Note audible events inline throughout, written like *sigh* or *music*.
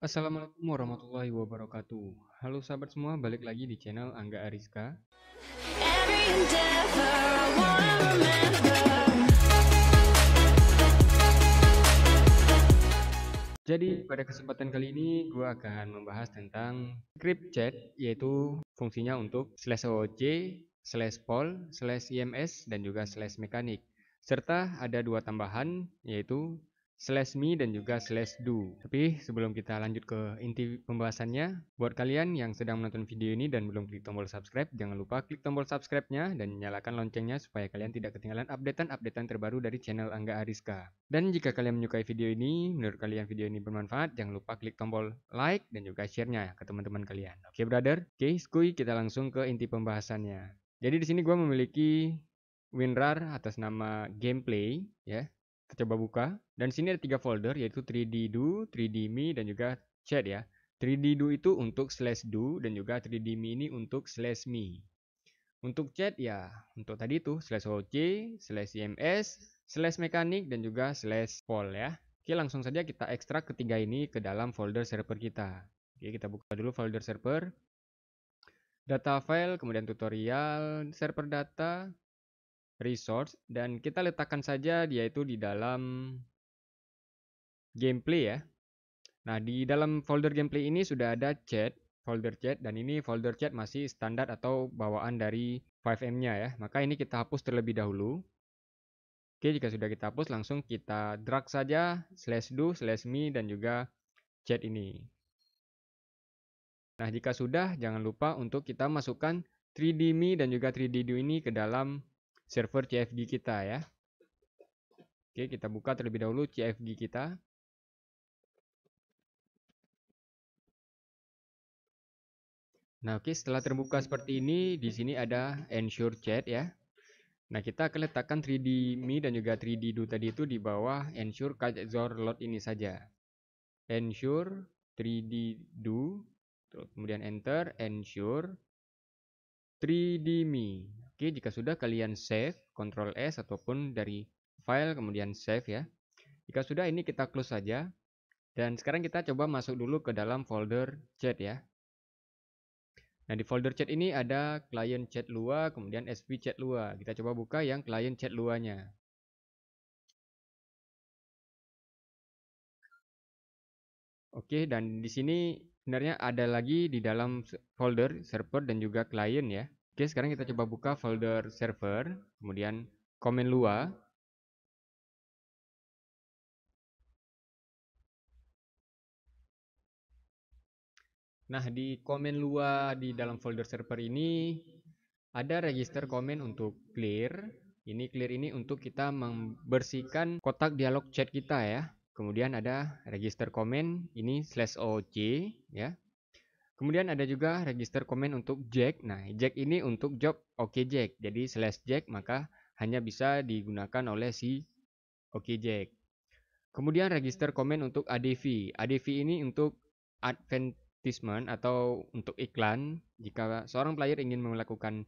Assalamualaikum warahmatullahi wabarakatuh Halo sahabat semua, balik lagi di channel Angga Ariska Jadi pada kesempatan kali ini gue akan membahas tentang script chat yaitu fungsinya untuk slash OOC, slash pol, slash IMS, e dan juga slash mekanik serta ada dua tambahan yaitu slash me dan juga slash do. Tapi sebelum kita lanjut ke inti pembahasannya, buat kalian yang sedang menonton video ini dan belum klik tombol subscribe, jangan lupa klik tombol subscribe-nya dan nyalakan loncengnya supaya kalian tidak ketinggalan updatean-updatean terbaru dari channel Angga Ariska. Dan jika kalian menyukai video ini, menurut kalian video ini bermanfaat, jangan lupa klik tombol like dan juga share-nya ke teman-teman kalian. Oke okay, brother, oke okay, skuy kita langsung ke inti pembahasannya. Jadi di sini gue memiliki WinRAR atas nama gameplay ya coba buka dan sini ada tiga folder yaitu 3D do, 3D me dan juga chat ya. 3D do itu untuk slash do dan juga 3D me ini untuk slash me. Untuk chat ya untuk tadi itu slash OC, slash IMS, slash mekanik dan juga slash pol ya. Oke langsung saja kita ekstrak ketiga ini ke dalam folder server kita. Oke kita buka dulu folder server. Data file, kemudian tutorial, server data, resource dan kita letakkan saja dia itu di dalam gameplay ya. Nah, di dalam folder gameplay ini sudah ada chat, folder chat dan ini folder chat masih standar atau bawaan dari 5M-nya ya. Maka ini kita hapus terlebih dahulu. Oke, jika sudah kita hapus langsung kita drag saja slash do slash me dan juga chat ini. Nah, jika sudah jangan lupa untuk kita masukkan 3D me dan juga 3D do ini ke dalam server CFG kita ya. Oke, kita buka terlebih dahulu CFG kita. Nah, oke, setelah terbuka seperti ini, di sini ada ensure chat ya. Nah, kita akan letakkan 3D Mi dan juga 3D Do tadi itu di bawah ensure Kajor load ini saja. Ensure 3D Do, kemudian enter, ensure 3D Mi. Oke, jika sudah kalian save, Ctrl S ataupun dari file kemudian save ya. Jika sudah ini kita close saja. Dan sekarang kita coba masuk dulu ke dalam folder chat ya. Nah, di folder chat ini ada client chat lua, kemudian sp chat lua. Kita coba buka yang client chat luanya. Oke, dan di sini sebenarnya ada lagi di dalam folder server dan juga client ya. Oke, sekarang kita coba buka folder server, kemudian komen lua. Nah, di komen lua di dalam folder server ini ada register komen untuk clear. Ini clear ini untuk kita membersihkan kotak dialog chat kita ya. Kemudian ada register komen, ini slash OC ya. Kemudian ada juga register komen untuk Jack. Nah, Jack ini untuk job Oke okay Jack. Jadi slash Jack maka hanya bisa digunakan oleh si Oke okay Jack. Kemudian register komen untuk ADV. ADV ini untuk advertisement atau untuk iklan. Jika seorang player ingin melakukan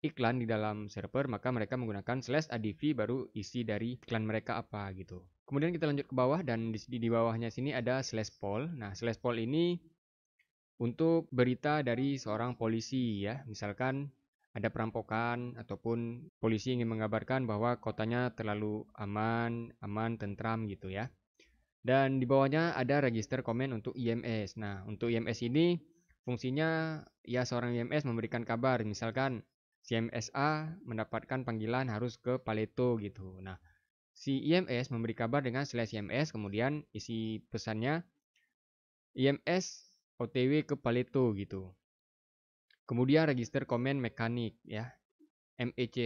iklan di dalam server, maka mereka menggunakan slash ADV baru isi dari iklan mereka apa gitu. Kemudian kita lanjut ke bawah dan di, di bawahnya sini ada slash poll. Nah, slash poll ini untuk berita dari seorang polisi ya, misalkan ada perampokan ataupun polisi ingin mengabarkan bahwa kotanya terlalu aman, aman, tentram gitu ya. Dan di bawahnya ada register komen untuk IMS. Nah, untuk IMS ini fungsinya ya seorang IMS memberikan kabar, misalkan si MSA mendapatkan panggilan harus ke Paleto gitu. Nah, si IMS memberi kabar dengan slash IMS kemudian isi pesannya IMS OTW ke Paleto gitu. Kemudian register komen mekanik ya. MECH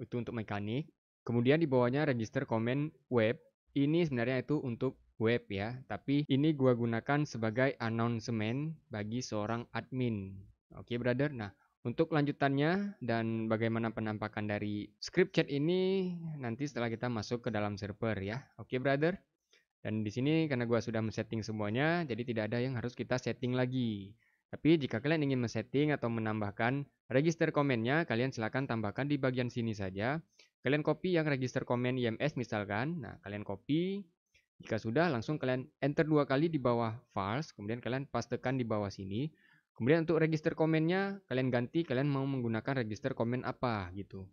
itu untuk mekanik. Kemudian di bawahnya register komen web. Ini sebenarnya itu untuk web ya, tapi ini gua gunakan sebagai announcement bagi seorang admin. Oke, okay, brother. Nah, untuk lanjutannya dan bagaimana penampakan dari script chat ini nanti setelah kita masuk ke dalam server ya. Oke, okay, brother. Dan di sini karena gua sudah men-setting semuanya, jadi tidak ada yang harus kita setting lagi. Tapi jika kalian ingin men-setting atau menambahkan register komennya, kalian silakan tambahkan di bagian sini saja. Kalian copy yang register komen IMS misalkan. Nah, kalian copy. Jika sudah, langsung kalian enter dua kali di bawah false. kemudian kalian pastekan di bawah sini. Kemudian untuk register komennya, kalian ganti kalian mau menggunakan register komen apa gitu.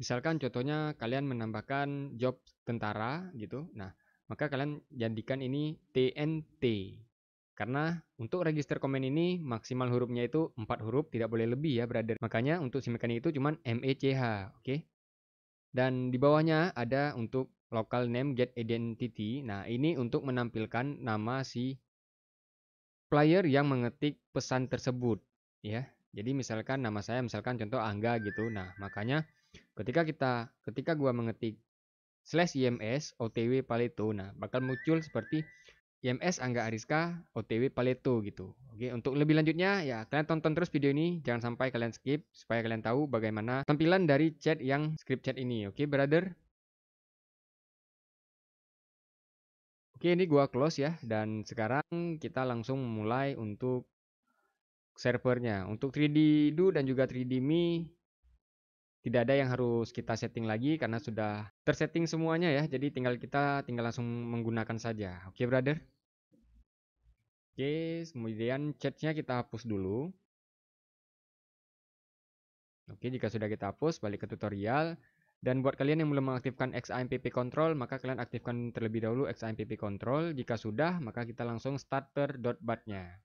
Misalkan contohnya kalian menambahkan job tentara gitu. Nah, maka kalian jadikan ini TNT. Karena untuk register komen ini maksimal hurufnya itu 4 huruf, tidak boleh lebih ya brother. Makanya untuk si mekanik itu cuman MECH, oke? Okay? Dan di bawahnya ada untuk local name get identity. Nah, ini untuk menampilkan nama si player yang mengetik pesan tersebut, ya. Jadi misalkan nama saya misalkan contoh Angga gitu. Nah, makanya ketika kita ketika gua mengetik slash IMS OTW Paleto. Nah, bakal muncul seperti IMS Angga Ariska OTW Paleto gitu. Oke, untuk lebih lanjutnya ya kalian tonton terus video ini, jangan sampai kalian skip supaya kalian tahu bagaimana tampilan dari chat yang script chat ini. Oke, brother. Oke, ini gua close ya dan sekarang kita langsung mulai untuk servernya. Untuk 3D Do dan juga 3D Me tidak ada yang harus kita setting lagi karena sudah tersetting semuanya ya. Jadi tinggal kita tinggal langsung menggunakan saja. Oke, okay, brother? Oke, okay, kemudian chatnya kita hapus dulu. Oke, okay, jika sudah kita hapus, balik ke tutorial. Dan buat kalian yang belum mengaktifkan XAMPP control, maka kalian aktifkan terlebih dahulu XAMPP control. Jika sudah, maka kita langsung starter.bat-nya.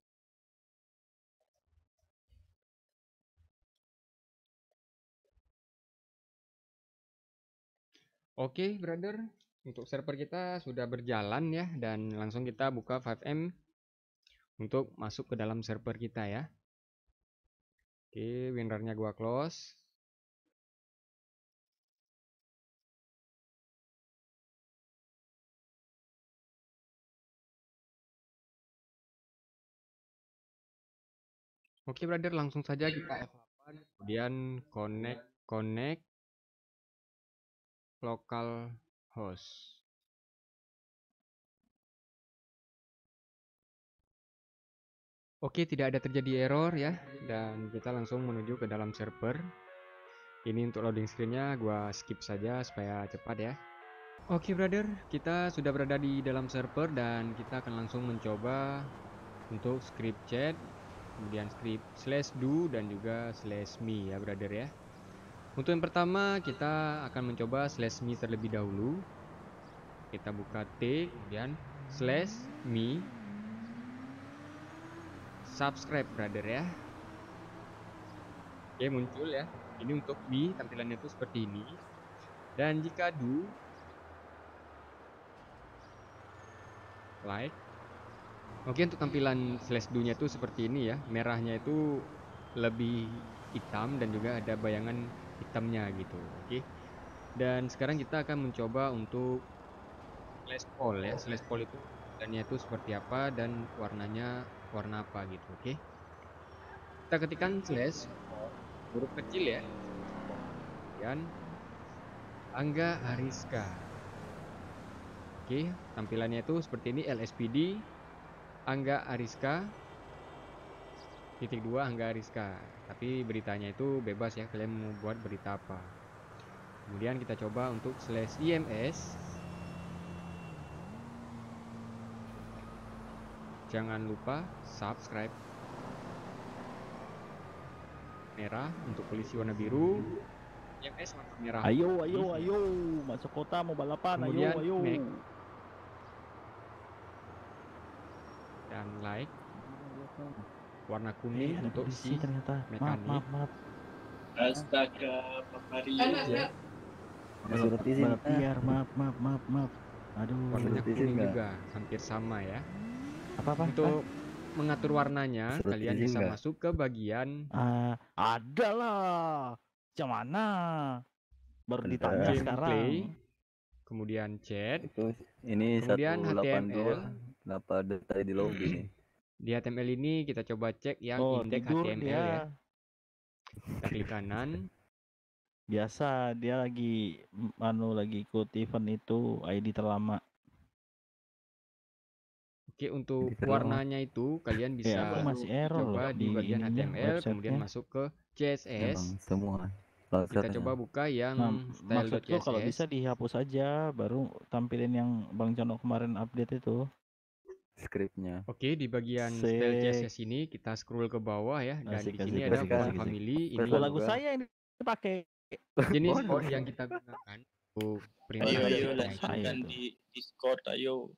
Oke, okay, brother. Untuk server kita sudah berjalan ya dan langsung kita buka 5M untuk masuk ke dalam server kita ya. Oke, okay, winrarnya gua close. Oke, okay, brother, langsung saja kita F8, kemudian connect, connect, host. Oke, tidak ada terjadi error ya, dan kita langsung menuju ke dalam server. Ini untuk loading screennya gua skip saja supaya cepat ya. Oke brother, kita sudah berada di dalam server dan kita akan langsung mencoba untuk script chat, kemudian script slash do dan juga slash me ya brother ya. Untuk yang pertama, kita akan mencoba slash me terlebih dahulu. Kita buka T, kemudian slash me subscribe brother ya. Oke, muncul ya. Ini untuk me, tampilannya itu seperti ini. Dan jika do like Oke untuk tampilan slash do-nya itu seperti ini ya. Merahnya itu lebih hitam dan juga ada bayangan hitamnya gitu oke okay? dan sekarang kita akan mencoba untuk slash pole ya slash pole itu dannya itu seperti apa dan warnanya warna apa gitu oke okay? kita ketikkan slash huruf kecil ya kemudian Angga Ariska oke okay, tampilannya itu seperti ini LSPD Angga Ariska titik dua Angga Rizka tapi beritanya itu bebas ya kalian mau buat berita apa kemudian kita coba untuk slash IMS jangan lupa subscribe merah untuk polisi warna biru IMS warna merah ayo ayo ayo masuk kota mau balapan ayo ayo warna kuning eh, untuk si ternyata. mekanik. Maaf, maaf, maaf. Astaga, Pak Mario. Ya. Masih retisin. Maaf, biar, iya, maaf, maaf, maaf, maaf. Aduh, warnanya kuning enggak? juga, hampir sama ya. Apa apa? Untuk apa? mengatur warnanya, Surat kalian bisa enggak? masuk ke bagian uh, adalah cemana baru ditanya sekarang. Play, kemudian chat. Itu, ini kemudian HTML. Kenapa ada tadi di lobby nih? Di HTML ini kita coba cek yang oh, indeks HTML dia. ya. Kita klik kanan. Biasa dia lagi anu lagi ikut event itu ID terlama. Oke, untuk warnanya itu kalian iya, bisa ya, masih error coba di, di bagian HTML kemudian masuk ke CSS. Emang semua. Kita coba buka yang nah, style.css. Maksudku kalau bisa dihapus aja baru tampilin yang Bang Jono kemarin update itu scriptnya. Oke, di bagian C. spell jazznya sini kita scroll ke bawah ya dan asik, di sini asik, ada asik, asik, family asik. ini lagu saya yang dipakai. Jenis oh, yang kita gunakan. Oh, ayo ayo lanjutkan di Discord ayo.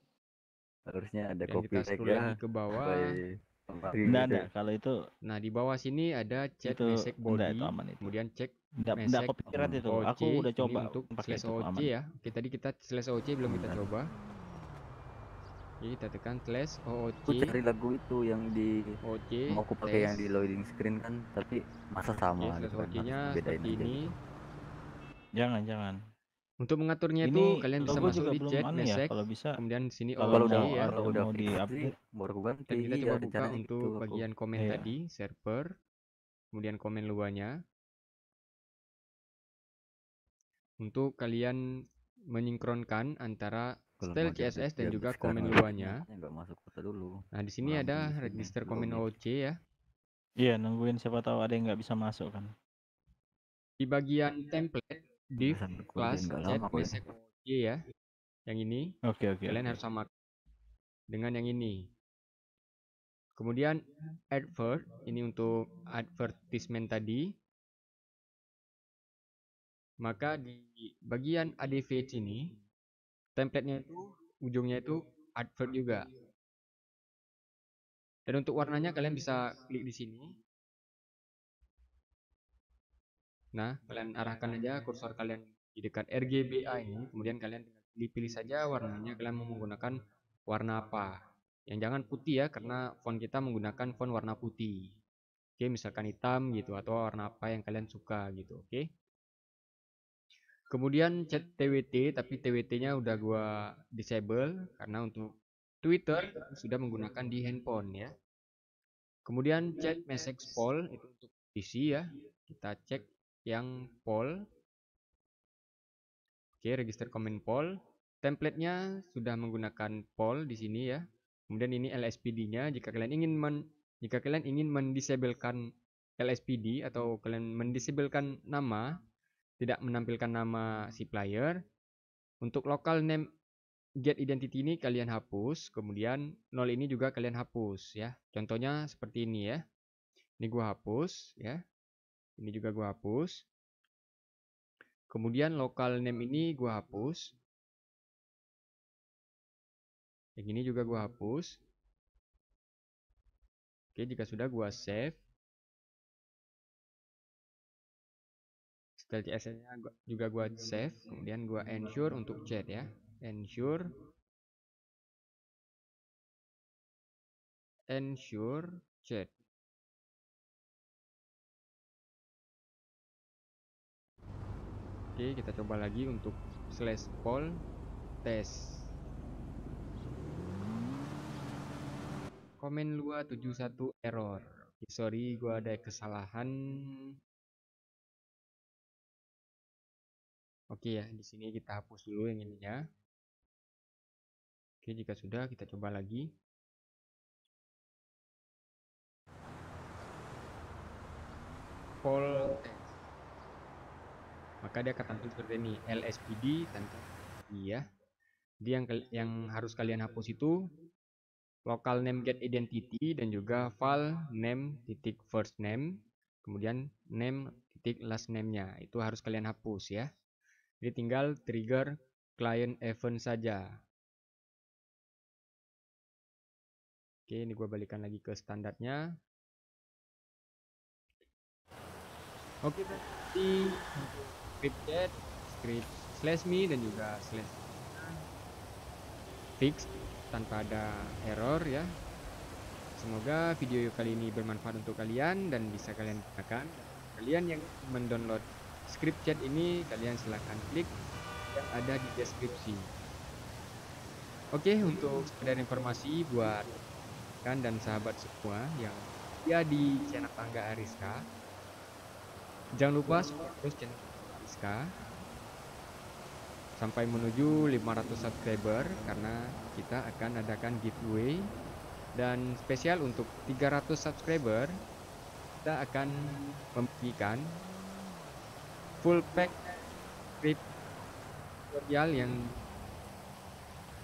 Harusnya ada copy kita scroll ya. lagi ke bawah. Nah, nah, kalau itu Nah, di bawah sini ada chat mesek body. Itu aman itu. Kemudian cek mesek nggak itu. Aku udah coba ini untuk slash OC ya. Oke, tadi kita slash OC belum kita coba kita tekan slash OOC. Aku cari lagu itu yang di OOC. Mau aku pakai yang di loading screen kan, tapi masa sama. Yes, gitu kan. nya seperti ini. Jangan, jangan. Untuk mengaturnya itu kalian bisa masuk di chat anu ya, kalau bisa. Kemudian di sini kalau udah ya. kalau udah mau di update baru ganti. kita iya, coba buka untuk bagian komen iya. tadi, server. Kemudian komen luarnya. Untuk kalian menyinkronkan antara style CSS dan juga komen luanya. *laughs* Ya. Nah, di sini ada register komen OC ya. Iya, nungguin siapa tahu ada yang nggak bisa masuk kan. Di bagian template di class CSS OC ya. Yang ini. Oke, oke. Okay, kalian harus sama dengan yang ini. Kemudian advert ini untuk advertisement tadi. Maka di bagian ADV ini templatenya itu ujungnya itu advert juga. Dan untuk warnanya kalian bisa klik di sini. Nah, kalian arahkan aja kursor kalian di dekat RGBA ini, kemudian kalian pilih-pilih saja warnanya kalian mau menggunakan warna apa. Yang jangan putih ya, karena font kita menggunakan font warna putih. Oke, misalkan hitam gitu atau warna apa yang kalian suka gitu, oke. Kemudian chat TWT, tapi TWT-nya udah gua disable karena untuk Twitter sudah menggunakan di handphone ya. Kemudian chat message poll itu untuk PC ya. Kita cek yang poll. Oke, register comment poll. Template-nya sudah menggunakan poll di sini ya. Kemudian ini LSPD-nya jika kalian ingin men jika kalian ingin mendisablekan LSPD atau kalian mendisablekan nama tidak menampilkan nama hmm. supplier Untuk local name get identity ini kalian hapus, kemudian nol ini juga kalian hapus ya. Contohnya seperti ini ya. Ini gua hapus ya. Ini juga gua hapus. Kemudian local name ini gua hapus. Yang ini juga gua hapus. Oke, jika sudah gua save. Dari CSS-nya juga gua save. Kemudian gua ensure untuk chat ya. Ensure. Ensure chat. Oke, kita coba lagi untuk slash poll test. Komen 271 error. Sorry, gua ada kesalahan Oke ya, di sini kita hapus dulu yang ini ya. Oke, jika sudah kita coba lagi. Pol. Maka dia akan tampil seperti ini, LSPD tentu. Iya. Jadi yang yang harus kalian hapus itu local name get identity dan juga file name titik first name kemudian name titik last name-nya itu harus kalian hapus ya. Jadi tinggal trigger client event saja. Oke, ini gue balikan lagi ke standarnya. Oke, berarti script script slash me dan juga slash fix tanpa ada error ya. Semoga video kali ini bermanfaat untuk kalian dan bisa kalian gunakan. Kalian yang mendownload script chat ini kalian silahkan klik yang ada di deskripsi oke untuk sekedar informasi buat kan dan sahabat semua yang ya di channel tangga Ariska jangan lupa support terus channel Ariska sampai menuju 500 subscriber karena kita akan adakan giveaway dan spesial untuk 300 subscriber kita akan membagikan full pack Trip tutorial yang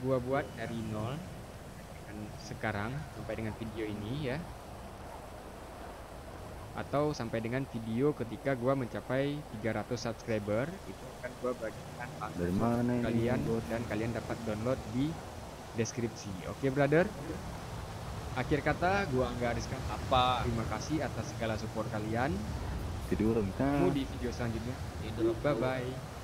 gua buat dari nol dan sekarang sampai dengan video ini ya atau sampai dengan video ketika gua mencapai 300 subscriber itu akan gua bagikan dari kalian ini? dan kalian dapat download di deskripsi oke okay, brother akhir kata gua nggak Ariska apa terima kasih atas segala support kalian tidur kita mau di video selanjutnya tidur bye bye